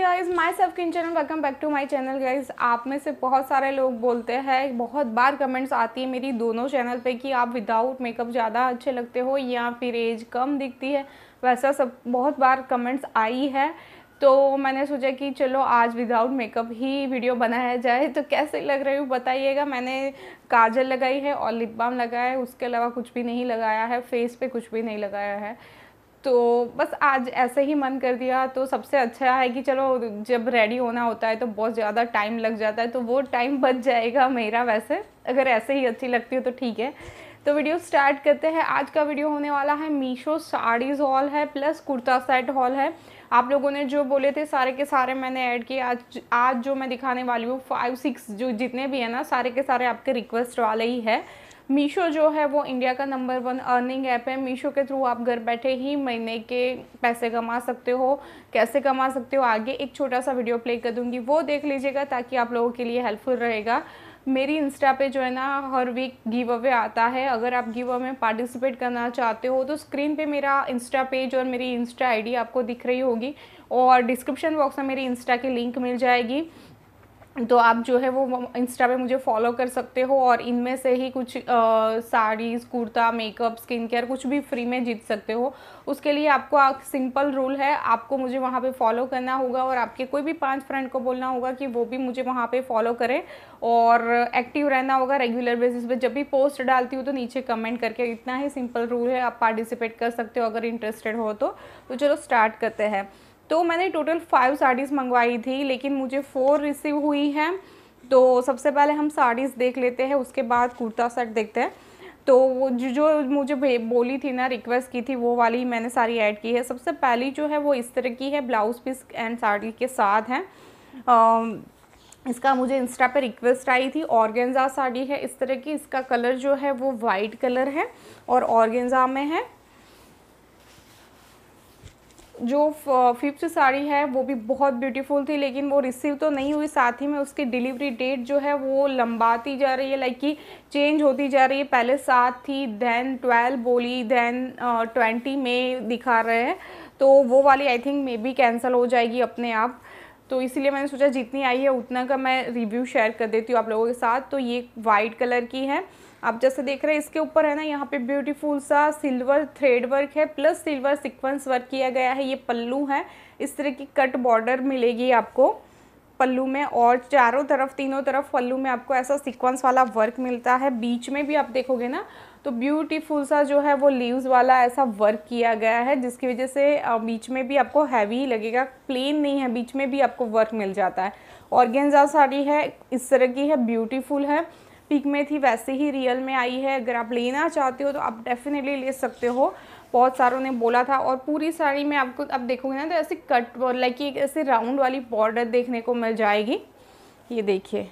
guys myself channel welcome back to my channel guys आप में से बहुत सारे लोग बोलते हैं बहुत बार कमेंट्स आती है मेरी दोनों चैनल पे कि आप विदाउट मेकअप ज़्यादा अच्छे लगते हो या फिर एज कम दिखती है वैसा सब बहुत बार कमेंट्स आई है तो मैंने सोचा कि चलो आज विदाउट मेकअप ही वीडियो बनाया जाए तो कैसे लग रही हूँ बताइएगा मैंने काजल लगाई है और लिप बाम लगाया है उसके अलावा कुछ भी नहीं लगाया है फेस पे कुछ भी नहीं लगाया है तो बस आज ऐसे ही मन कर दिया तो सबसे अच्छा है कि चलो जब रेडी होना होता है तो बहुत ज़्यादा टाइम लग जाता है तो वो टाइम बच जाएगा मेरा वैसे अगर ऐसे ही अच्छी लगती हो तो ठीक है तो वीडियो स्टार्ट करते हैं आज का वीडियो होने वाला है मीशो साड़ीज़ हॉल है प्लस कुर्ता सेट हॉल है आप लोगों ने जो बोले थे सारे के सारे मैंने ऐड किए आज आज जो मैं दिखाने वाली हूँ फाइव सिक्स जो जितने भी हैं ना सारे के सारे आपके रिक्वेस्ट वाले ही है मीशो जो है वो इंडिया का नंबर वन अर्निंग ऐप है मीशो के थ्रू आप घर बैठे ही महीने के पैसे कमा सकते हो कैसे कमा सकते हो आगे एक छोटा सा वीडियो प्ले कर दूंगी वो देख लीजिएगा ताकि आप लोगों के लिए हेल्पफुल रहेगा मेरी इंस्टा पे जो है ना हर वीक गिव अवे आता है अगर आप गिव अवे में पार्टिसिपेट करना चाहते हो तो स्क्रीन पे मेरा इंस्टा पेज और मेरी इंस्टा आईडी आपको दिख रही होगी और डिस्क्रिप्शन बॉक्स में मेरी इंस्टा की लिंक मिल जाएगी तो आप जो है वो इंस्टा पे मुझे फॉलो कर सकते हो और इनमें से ही कुछ saris kurta makeup skin care कुछ भी फ्री में जीत सकते हो उसके लिए आपको सिंपल रूल है आपको मुझे वहाँ पे फॉलो करना होगा और आपके कोई भी पांच फ्रेंड को बोलना होगा कि वो भी मुझे वहाँ पे फॉलो करें और एक्टिव रहना होगा रेगुलर बेसिस पर जब भी पोस्ट डालती हूँ तो नीचे कमेंट करके इतना ही सिंपल रूल है आप पार्टिसिपेट कर सकते हो अगर इंटरेस्टेड हो तो, तो चलो स्टार्ट करते हैं तो मैंने टोटल फाइव साड़ीज़ मंगवाई थी लेकिन मुझे फ़ोर रिसीव हुई हैं तो सबसे पहले हम साड़ीज़ देख लेते हैं उसके बाद कुर्ता सेट देखते हैं तो वो जो जो मुझे बोली थी ना रिक्वेस्ट की थी वो वाली मैंने सारी ऐड की है सबसे पहली जो है वो इस तरह की है ब्लाउज़ पीस एंड साड़ी के साथ है इसका मुझे इंस्टा पे रिक्वेस्ट आई थी ऑर्गेंजा साड़ी है इस तरह की इसका कलर जो है वो वाइट कलर है और ऑर्गेंजा में है जो फिफ्थ साड़ी है वो भी बहुत ब्यूटीफुल थी लेकिन वो रिसीव तो नहीं हुई साथ ही में उसकी डिलीवरी डेट जो है वो लंबाती जा रही है लाइक कि चेंज होती जा रही है पहले सात थी देन ट्वेल्व बोली देन ट्वेंटी में दिखा रहे हैं तो वो वाली I think maybe cancel हो जाएगी अपने आप तो इसीलिए मैंने सोचा जितनी आई है उतना का मैं रिव्यू शेयर कर देती हूँ आप लोगों के साथ तो ये वाइट कलर की है आप जैसे देख रहे हैं इसके ऊपर है ना यहाँ पे ब्यूटीफुल सा सिल्वर थ्रेड वर्क है प्लस सिल्वर सिक्वेंस वर्क किया गया है ये पल्लू है इस तरह की कट बॉर्डर मिलेगी आपको पल्लू में और चारों तरफ तीनों तरफ पल्लू में आपको ऐसा सीक्वेंस वाला वर्क मिलता है बीच में भी आप देखोगे ना तो ब्यूटीफुल सा जो है वो लीव्स वाला ऐसा वर्क किया गया है जिसकी वजह से बीच में भी आपको हैवी लगेगा प्लेन नहीं है बीच में भी आपको वर्क मिल जाता है ऑर्गेन्जा साड़ी है इस तरह की है ब्यूटीफुल है पिक में थी वैसे ही रियल में आई है अगर आप लेना चाहते हो तो आप डेफिनेटली ले सकते हो बहुत सारों ने बोला था और पूरी साड़ी में आपको आप देखोगे ना तो ऐसे कट लाइक एक ऐसे राउंड वाली बॉर्डर देखने को मिल जाएगी ये देखिए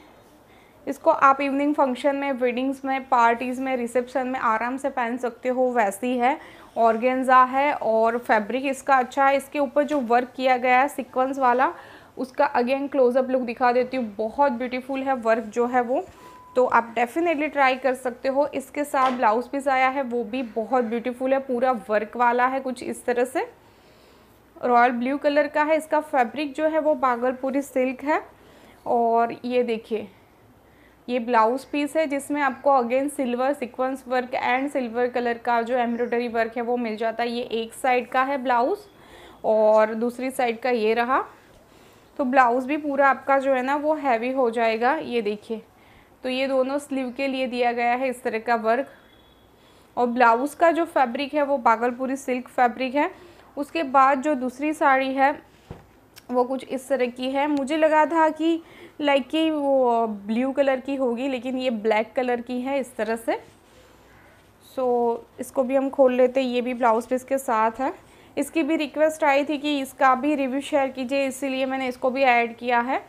इसको आप इवनिंग फंक्शन में वेडिंग्स में पार्टीज़ में रिसेप्शन में आराम से पहन सकते हो वैसी है ऑर्गेन्जा है और फैब्रिक इसका अच्छा है इसके ऊपर जो वर्क किया गया है सिक्वेंस वाला उसका अगेन क्लोजअप लुक दिखा देती हूँ बहुत ब्यूटीफुल है वर्क जो है वो तो आप डेफिनेटली ट्राई कर सकते हो इसके साथ ब्लाउज पीस आया है वो भी बहुत ब्यूटीफुल है पूरा वर्क वाला है कुछ इस तरह से रॉयल ब्लू कलर का है इसका फैब्रिक जो है वो भागलपुरी सिल्क है और ये देखिए ये ब्लाउज पीस है जिसमें आपको again silver sequence work and silver colour का जो एम्ब्रॉयडरी वर्क है वो मिल जाता है ये एक साइड का है ब्लाउज़ और दूसरी साइड का ये रहा तो ब्लाउज़ भी पूरा आपका जो है ना वो हैवी हो जाएगा ये देखिए तो ये दोनों स्लीव के लिए दिया गया है इस तरह का वर्क और ब्लाउज़ का जो फैब्रिक है वो भागलपुरी सिल्क फैब्रिक है उसके बाद जो दूसरी साड़ी है वो कुछ इस तरह की है मुझे लगा था कि लाइक कि वो ब्लू कलर की होगी लेकिन ये ब्लैक कलर की है इस तरह से सो so, इसको भी हम खोल लेते ये भी ब्लाउज़ पीस के साथ है इसकी भी रिक्वेस्ट आई थी कि इसका भी रिव्यू शेयर कीजिए इसीलिए मैंने इसको भी ऐड किया है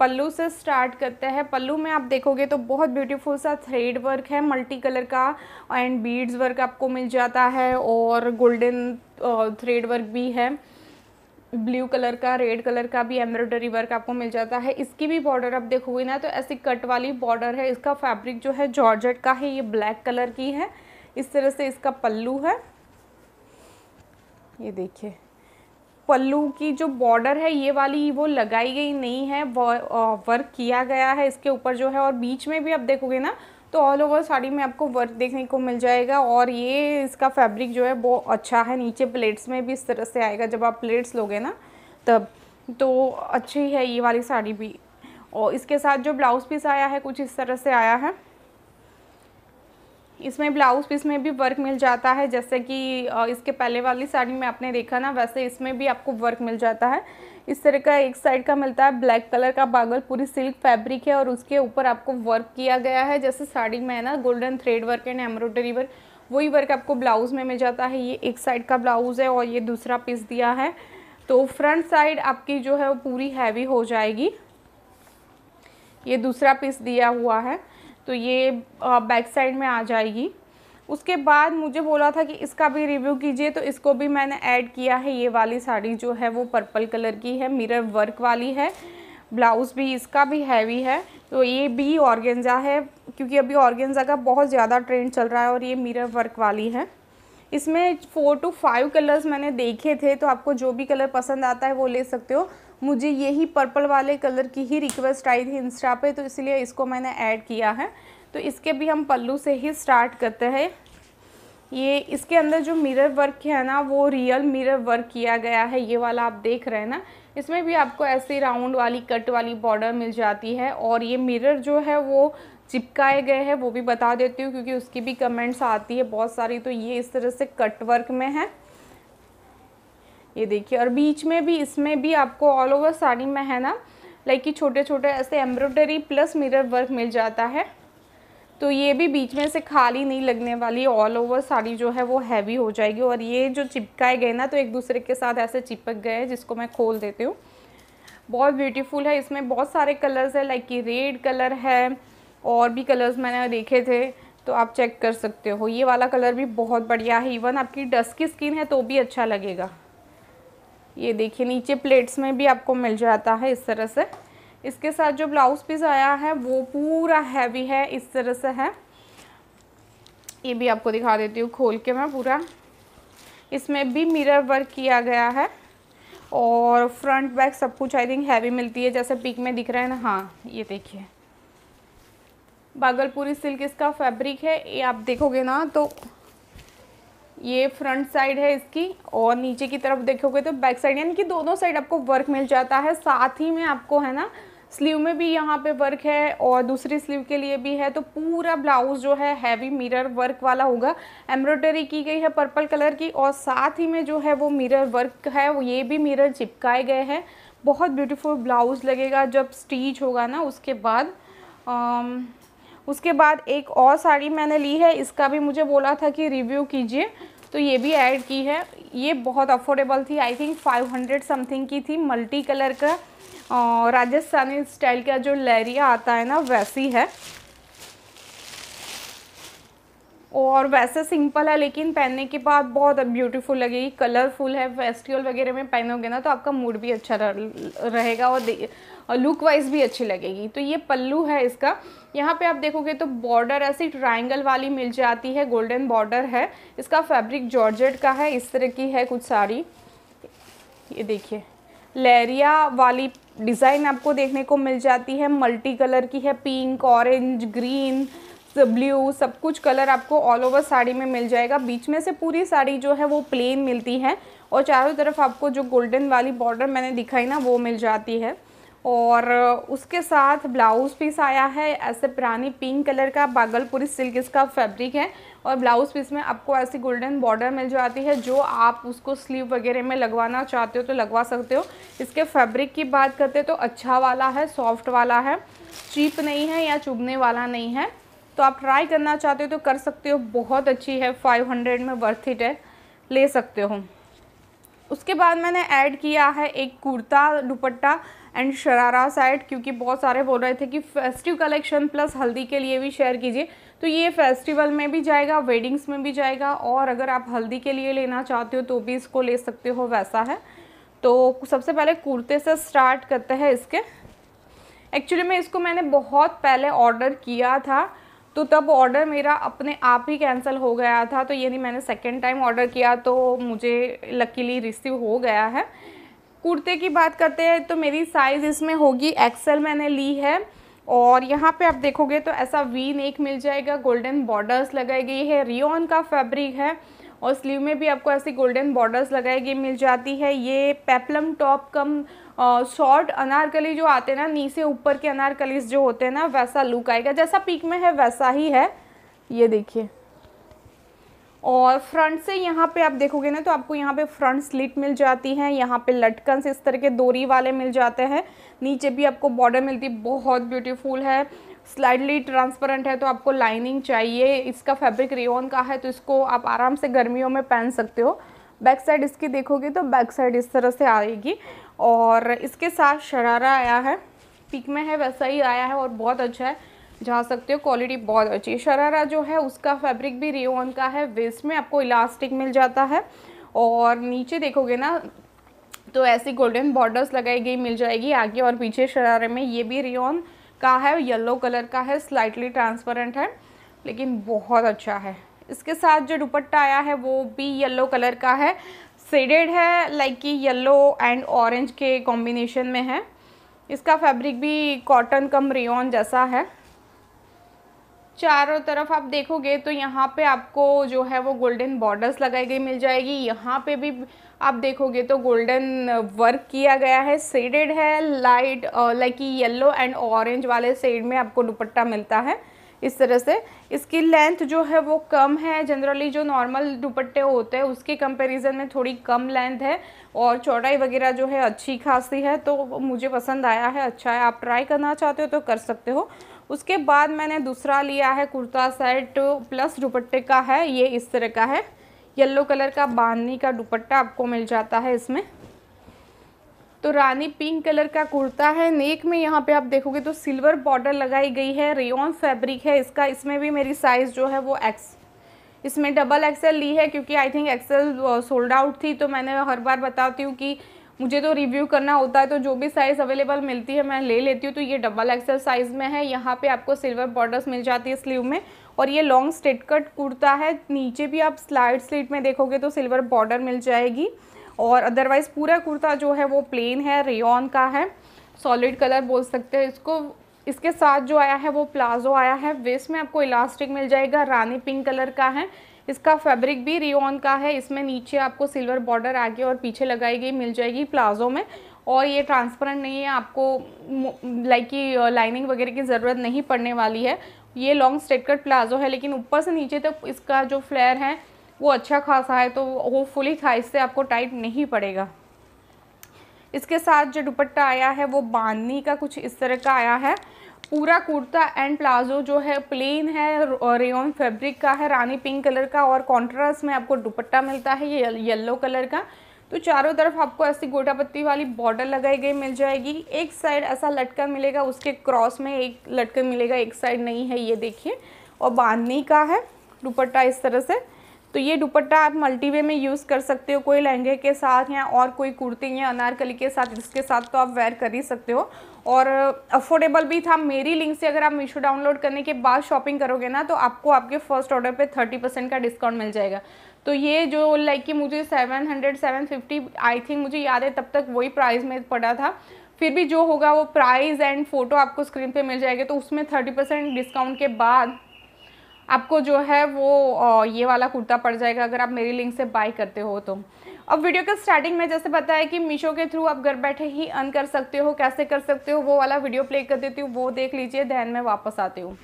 पल्लू से स्टार्ट करते हैं पल्लू में आप देखोगे तो बहुत ब्यूटीफुल सा थ्रेड वर्क है मल्टी कलर का एंड बीड्स वर्क आपको मिल जाता है और गोल्डन थ्रेड वर्क भी है ब्लू कलर का रेड कलर का भी एम्ब्रॉयडरी वर्क आपको मिल जाता है इसकी भी बॉर्डर आप देखोगे ना तो ऐसी कट वाली बॉर्डर है इसका फैब्रिक जो है जॉर्जेट का है ये ब्लैक कलर की है इस तरह से इसका पल्लू है ये देखिए पल्लू की जो बॉर्डर है ये वाली वो लगाई गई नहीं है वर्क किया गया है इसके ऊपर जो है और बीच में भी आप देखोगे ना तो ऑल ओवर साड़ी में आपको वर्क देखने को मिल जाएगा और ये इसका फैब्रिक जो है वो अच्छा है नीचे प्लेट्स में भी इस तरह से आएगा जब आप प्लेट्स लोगे ना तब तो अच्छी है ये वाली साड़ी भी और इसके साथ जो ब्लाउज़ पीस आया है कुछ इस तरह से आया है इसमें ब्लाउज पीस में भी वर्क मिल जाता है जैसे कि इसके पहले वाली साड़ी में आपने देखा ना वैसे इसमें भी आपको वर्क मिल जाता है इस तरह का एक साइड का मिलता है ब्लैक कलर का बागल पूरी सिल्क फैब्रिक है और उसके ऊपर आपको वर्क किया गया है जैसे साड़ी में है ना golden thread work and embroidery work वही वर्क आपको ब्लाउज़ में मिल जाता है ये एक साइड का ब्लाउज़ है और ये दूसरा पीस दिया है तो फ्रंट साइड आपकी जो है वो पूरी हैवी हो जाएगी ये दूसरा पीस दिया हुआ है तो ये बैक साइड में आ जाएगी उसके बाद मुझे बोला था कि इसका भी रिव्यू कीजिए तो इसको भी मैंने ऐड किया है ये वाली साड़ी जो है वो पर्पल कलर की है मिरर वर्क वाली है ब्लाउज़ भी इसका भी हैवी है तो ये भी ऑर्गेंजा है क्योंकि अभी ऑर्गेंजा का बहुत ज़्यादा ट्रेंड चल रहा है और ये मिरर वर्क वाली है इसमें फ़ोर टू फाइव कलर्स मैंने देखे थे तो आपको जो भी कलर पसंद आता है वो ले सकते हो मुझे यही पर्पल वाले कलर की ही रिक्वेस्ट आई थी इंस्टा पे तो इसलिए इसको मैंने ऐड किया है तो इसके भी हम पल्लू से ही स्टार्ट करते हैं ये इसके अंदर जो मिरर वर्क है ना वो रियल मिरर वर्क किया गया है ये वाला आप देख रहे हैं ना इसमें भी आपको ऐसे राउंड वाली कट वाली बॉर्डर मिल जाती है और ये मिरर जो है वो चिपकाए गए हैं वो भी बता देती हूँ क्योंकि उसकी भी कमेंट्स आती है बहुत सारी तो ये इस तरह से कट वर्क में है ये देखिए और बीच में भी इसमें भी आपको ऑल ओवर साड़ी में है ना लाइक कि छोटे छोटे ऐसे एम्ब्रॉयडरी प्लस मिरर वर्क मिल जाता है तो ये भी बीच में से खाली नहीं लगने वाली ऑल ओवर साड़ी जो है वो हैवी हो जाएगी और ये जो चिपकाए गए ना तो एक दूसरे के साथ ऐसे चिपक गए हैं जिसको मैं खोल देती हूँ बहुत ब्यूटीफुल है इसमें बहुत सारे कलर्स है लाइक कि रेड कलर है और भी कलर्स मैंने देखे थे तो आप चेक कर सकते हो ये वाला कलर भी बहुत बढ़िया है इवन आपकी डस्की स्किन है तो भी अच्छा लगेगा ये देखिए नीचे प्लेट्स में भी आपको मिल जाता है इस तरह से इसके साथ जो ब्लाउज़ पीस आया है वो पूरा हैवी है इस तरह से है ये भी आपको दिखा देती हूँ खोल के मैं पूरा इसमें भी मिरर वर्क किया गया है और फ्रंट बैक सब कुछ आई थिंक हैवी मिलती है जैसे पिक में दिख रहा है ना हाँ ये देखिए बागलपुरी सिल्क इसका फैब्रिक है ये आप देखोगे ना तो ये फ्रंट साइड है इसकी और नीचे की तरफ देखोगे तो बैक साइड यानी कि दोनों साइड आपको वर्क मिल जाता है साथ ही में आपको है ना स्लीव में भी यहाँ पे वर्क है और दूसरी स्लीव के लिए भी है तो पूरा ब्लाउज जो है हैवी मिरर वर्क वाला होगा एम्ब्रॉयडरी की गई है पर्पल कलर की और साथ ही में जो है वो मिरर वर्क है वो ये भी मिरर चिपकाए गए हैं बहुत ब्यूटीफुल ब्लाउज लगेगा जब स्टीच होगा ना उसके बाद आम, उसके बाद एक और साड़ी मैंने ली है इसका भी मुझे बोला था कि रिव्यू कीजिए तो ये भी ऐड की है ये बहुत अफोर्डेबल थी आई थिंक 500 समथिंग की थी मल्टी कलर का राजस्थानी स्टाइल का जो लहरिया आता है ना वैसी है और वैसे सिंपल है लेकिन पहनने के बाद बहुत ब्यूटीफुल लगेगी कलरफुल है फेस्टिवल वगैरह में पहनोगे ना तो आपका मूड भी अच्छा रहेगा और लुक वाइज भी अच्छी लगेगी तो ये पल्लू है इसका यहाँ पे आप देखोगे तो बॉर्डर ऐसी ट्रायंगल वाली मिल जाती है गोल्डन बॉर्डर है इसका फैब्रिक जॉर्जेट का है इस तरह की है कुछ साड़ी ये देखिए लेरिया वाली डिज़ाइन आपको देखने को मिल जाती है मल्टी कलर की है पिंक ऑरेंज ग्रीन ब्लू सब कुछ कलर आपको ऑल ओवर साड़ी में मिल जाएगा बीच में से पूरी साड़ी जो है वो प्लेन मिलती है और चारों तरफ आपको जो गोल्डन वाली बॉर्डर मैंने दिखाई ना वो मिल जाती है और उसके साथ ब्लाउज़ पीस आया है ऐसे पुरानी पिंक कलर का बागलपुरी सिल्क इसका फैब्रिक है और ब्लाउज़ पीस में आपको ऐसी गोल्डन बॉर्डर मिल जाती है जो आप उसको स्लीव वगैरह में लगवाना चाहते हो तो लगवा सकते हो इसके फैब्रिक की बात करते तो अच्छा वाला है सॉफ्ट वाला है चीप नहीं है या चुभने वाला नहीं है तो आप ट्राई करना चाहते हो तो कर सकते हो बहुत अच्छी है 500 में वर्थ इट है ले सकते हो उसके बाद मैंने ऐड किया है एक कुर्ता दुपट्टा एंड शरारा सेट क्योंकि बहुत सारे बोल रहे थे कि फेस्टिव कलेक्शन प्लस हल्दी के लिए भी शेयर कीजिए तो ये फेस्टिवल में भी जाएगा वेडिंग्स में भी जाएगा और अगर आप हल्दी के लिए लेना चाहते हो तो भी इसको ले सकते हो वैसा है तो सबसे पहले कुर्ते से स्टार्ट करते हैं इसके एक्चुअली में इसको मैंने बहुत पहले ऑर्डर किया था तो तब ऑर्डर मेरा अपने आप ही कैंसिल हो गया था तो यानी मैंने सेकेंड टाइम ऑर्डर किया तो मुझे लकीली रिसीव हो गया है कुर्ते की बात करते हैं तो मेरी साइज़ इसमें होगी एक्सेल मैंने ली है और यहाँ पे आप देखोगे तो ऐसा वी नेक मिल जाएगा गोल्डन बॉर्डर्स लगाई गई है रियोन का फैब्रिक है और स्लीव में भी आपको ऐसी गोल्डन बॉर्डर्स लगाई गई मिल जाती है ये peplum top cum short anarkali जो आते हैं ना नीचे ऊपर के अनारकलीस जो होते हैं ना वैसा लुक आएगा जैसा पीक में है वैसा ही है ये देखिए और फ्रंट से यहाँ पे आप देखोगे ना तो आपको यहाँ पे फ्रंट स्लिट मिल जाती है यहाँ पे लटकन से इस तरह के दोरी वाले मिल जाते हैं नीचे भी आपको बॉर्डर मिलती है बहुत ब्यूटीफुल है स्लाइडली ट्रांसपेरेंट है तो आपको लाइनिंग चाहिए इसका फैब्रिक रेन का है तो इसको आप आराम से गर्मियों में पहन सकते हो बैक साइड इसकी देखोगे तो बैक साइड इस तरह से आएगी और इसके साथ शरारा आया है पिक में है वैसा ही आया है और बहुत अच्छा है जा सकते हो क्वालिटी बहुत अच्छी है शरारा जो है उसका फैब्रिक भी रेओन का है वेस्ट में आपको इलास्टिक मिल जाता है और नीचे देखोगे ना तो ऐसी गोल्डन बॉर्डर्स लगाई गई मिल जाएगी आगे और पीछे शरारे में ये भी रेओन का है येलो कलर का है स्लाइटली ट्रांसपेरेंट है लेकिन बहुत अच्छा है इसके साथ जो दुपट्टा आया है वो भी येलो कलर का है शेडेड है लाइक कि येलो एंड ऑरेंज के कॉम्बिनेशन में है इसका फैब्रिक भी कॉटन कम रेन जैसा है चारों तरफ आप देखोगे तो यहाँ पे आपको जो है वो गोल्डन बॉर्डर्स लगाई गई मिल जाएगी यहाँ पे भी आप देखोगे तो गोल्डन वर्क किया गया है सेडेड है light like yellow and orange वाले सेड में आपको दुपट्टा मिलता है इस तरह से इसकी लेंथ जो है वो कम है जनरली जो नॉर्मल दुपट्टे होते हैं उसके कंपैरिजन में थोड़ी कम लेंथ है और चौड़ाई वगैरह जो है अच्छी खासी है तो मुझे पसंद आया है अच्छा है आप ट्राई करना चाहते हो तो कर सकते हो उसके बाद मैंने दूसरा लिया है कुर्ता सेट प्लस दुपट्टे का है ये इस तरह का है येलो कलर का बांधनी का दुपट्टा आपको मिल जाता है इसमें तो रानी पिंक कलर का कुर्ता है नेक में यहाँ पे आप देखोगे तो सिल्वर बॉर्डर लगाई गई है रेयन फैब्रिक है इसका इसमें भी मेरी साइज़ जो है वो एक्स इसमें डबल एक्सेल ली है क्योंकि I think XL sold out थी तो मैंने हर बार बताती हूँ कि मुझे तो रिव्यू करना होता है तो जो भी साइज़ अवेलेबल मिलती है मैं ले लेती हूँ तो ये डबल एक्सेल साइज़ में है यहाँ पे आपको सिल्वर बॉर्डर्स मिल जाती है स्लीव में और ये लॉन्ग स्टेट कट कुर्ता है नीचे भी आप स्लाइड स्लीट में देखोगे तो सिल्वर बॉर्डर मिल जाएगी और अदरवाइज़ पूरा कुर्ता जो है वो प्लेन है रेन का है सॉलिड कलर बोल सकते हैं इसको इसके साथ जो आया है वो प्लाजो आया है वेस्ट में आपको इलास्टिक मिल जाएगा रानी पिंक कलर का है इसका फैब्रिक भी रियोन का है इसमें नीचे आपको सिल्वर बॉर्डर आगे और पीछे लगाई गई मिल जाएगी प्लाजो में और ये ट्रांसपेरेंट नहीं है आपको लाइक की लाइनिंग वगैरह की ज़रूरत नहीं पड़ने वाली है ये लॉन्ग स्ट्रेट कट प्लाजो है लेकिन ऊपर से नीचे तक तो इसका जो फ्लेयर है वो अच्छा खासा है तो होपफुली था इससे आपको टाइट नहीं पड़ेगा इसके साथ जो दुपट्टा आया है वो बांधनी का कुछ इस तरह का आया है पूरा कुर्ता एंड प्लाजो जो है प्लेन है रेयन फैब्रिक का है रानी पिंक कलर का और कॉन्ट्रास्ट में आपको दुपट्टा मिलता है ये येलो कलर का तो चारों तरफ आपको ऐसी गोटा पत्ती वाली बॉर्डर लगाई गई मिल जाएगी एक साइड ऐसा लटका मिलेगा उसके क्रॉस में एक लटका मिलेगा एक साइड नहीं है ये देखिए और बांधनी का है दुपट्टा इस तरह से तो ये दुपट्टा आप मल्टीवे में यूज़ कर सकते हो कोई लहंगे के साथ या और कोई कुर्ती या अनारकली के साथ इसके साथ तो आप वेयर कर ही सकते हो और अफोर्डेबल भी था मेरी लिंक से अगर आप मीशो डाउनलोड करने के बाद शॉपिंग करोगे ना तो आपको आपके फर्स्ट ऑर्डर पे थर्टी परसेंट का डिस्काउंट मिल जाएगा तो ये जो लाइक कि मुझे seven hundred seven fifty I think मुझे याद है तब तक वही प्राइस में पड़ा था फिर भी जो होगा वो प्राइस एंड फ़ोटो आपको स्क्रीन पे मिल जाएगा तो उसमें थर्टी परसेंट डिस्काउंट के बाद आपको जो है वो ये वाला कुर्ता पड़ जाएगा अगर आप मेरी लिंक से बाय करते हो तो अब वीडियो के स्टार्टिंग में जैसे बताया कि मीशो के थ्रू आप घर बैठे ही अर्न कर सकते हो कैसे कर सकते हो वो वाला वीडियो प्ले कर देती हूँ वो देख लीजिए ध्यान में वापस आती हूँ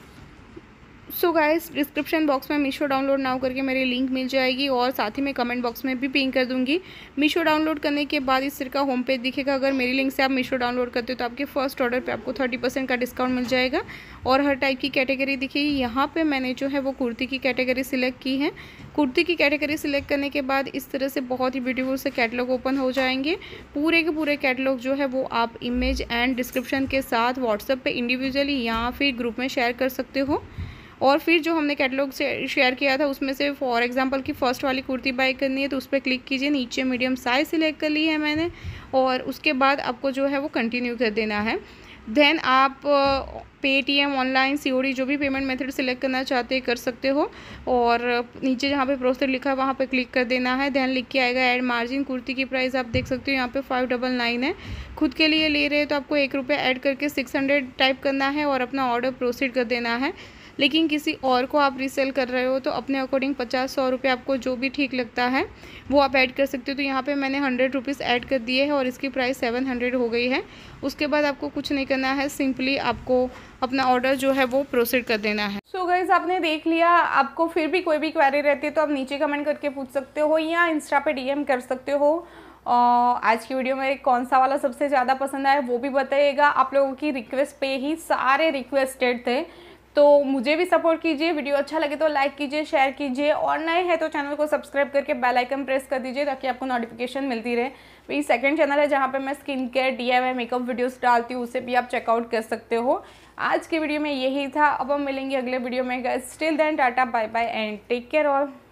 सो गाइस डिस्क्रिप्शन बॉक्स में मीशो डाउनलोड नाउ करके मेरी लिंक मिल जाएगी और साथ ही मैं कमेंट बॉक्स में भी पिंग कर दूंगी मीशो डाउनलोड करने के बाद इस तरह का होम पेज दिखेगा अगर मेरी लिंक से आप मीशो डाउनलोड करते हो तो आपके फर्स्ट ऑर्डर पे आपको थर्टी परसेंट का डिस्काउंट मिल जाएगा और हर टाइप की कैटेगरी दिखेगी यहाँ पर मैंने जो है वो कुर्ती की कैटेगरी सिलेक्ट की है कुर्ती की कैटेगरी सिलेक्ट करने के बाद इस तरह से बहुत ही ब्यूटीफुल से कैटलॉग ओपन हो जाएंगे पूरे के पूरे कैटलॉग जो है वो आप इमेज एंड डिस्क्रिप्शन के साथ व्हाट्सएप पर इंडिविजुअली या फिर ग्रुप में शेयर कर सकते हो और फिर जो हमने कैटलॉग से शेयर किया था उसमें से फॉर एग्जांपल की फ़र्स्ट वाली कुर्ती बाई करनी है तो उस पर क्लिक कीजिए नीचे मीडियम साइज़ सिलेक्ट कर ली है मैंने और उसके बाद आपको जो है वो कंटिन्यू कर देना है देन आप पेटीएम ऑनलाइन सीओडी जो भी पेमेंट मेथड सेलेक्ट करना चाहते हैं कर सकते हो और नीचे जहाँ पे प्रोसेस लिखा है वहाँ पे क्लिक कर देना है देन लिख के आएगा एड मार्जिन कुर्ती की प्राइस आप देख सकते हो यहाँ पे फाइव डबल नाइन है खुद के लिए ले रहे हैं तो आपको एक रुपये ऐड करके सिक्स हंड्रेड टाइप करना है और अपना ऑर्डर प्रोसीड कर देना है लेकिन किसी और को आप रीसेल कर रहे हो तो अपने अकॉर्डिंग पचास सौ रुपये आपको जो भी ठीक लगता है वो आप ऐड कर सकते हो तो यहाँ पर मैंने हंड्रेड रुपीज़ ऐड कर दिए है और इसकी प्राइस सेवन हंड्रेड हो गई है उसके बाद आपको कुछ नहीं करना है सिंपली आपको अपना ऑर्डर जो है वो प्रोसीड कर देना है सो so गाइज आपने देख लिया आपको फिर भी कोई भी क्वेरी रहती है तो आप नीचे कमेंट करके पूछ सकते हो या इंस्टा पे डीएम कर सकते हो आज की वीडियो में कौन सा वाला सबसे ज़्यादा पसंद आया वो भी बताइएगा आप लोगों की रिक्वेस्ट पे ही सारे रिक्वेस्टेड थे तो मुझे भी सपोर्ट कीजिए वीडियो अच्छा लगे तो लाइक कीजिए शेयर कीजिए और नए हैं तो चैनल को सब्सक्राइब करके बेल आइकन प्रेस कर दीजिए ताकि आपको नोटिफिकेशन मिलती रहे मेरी सेकंड चैनल है जहाँ पे मैं skin care the makeup videos डालती हूँ उसे भी आप चेकआउट कर सकते हो आज की वीडियो में यही था अब हम मिलेंगे अगले वीडियो में स्टिल देन टाटा bye bye and take care all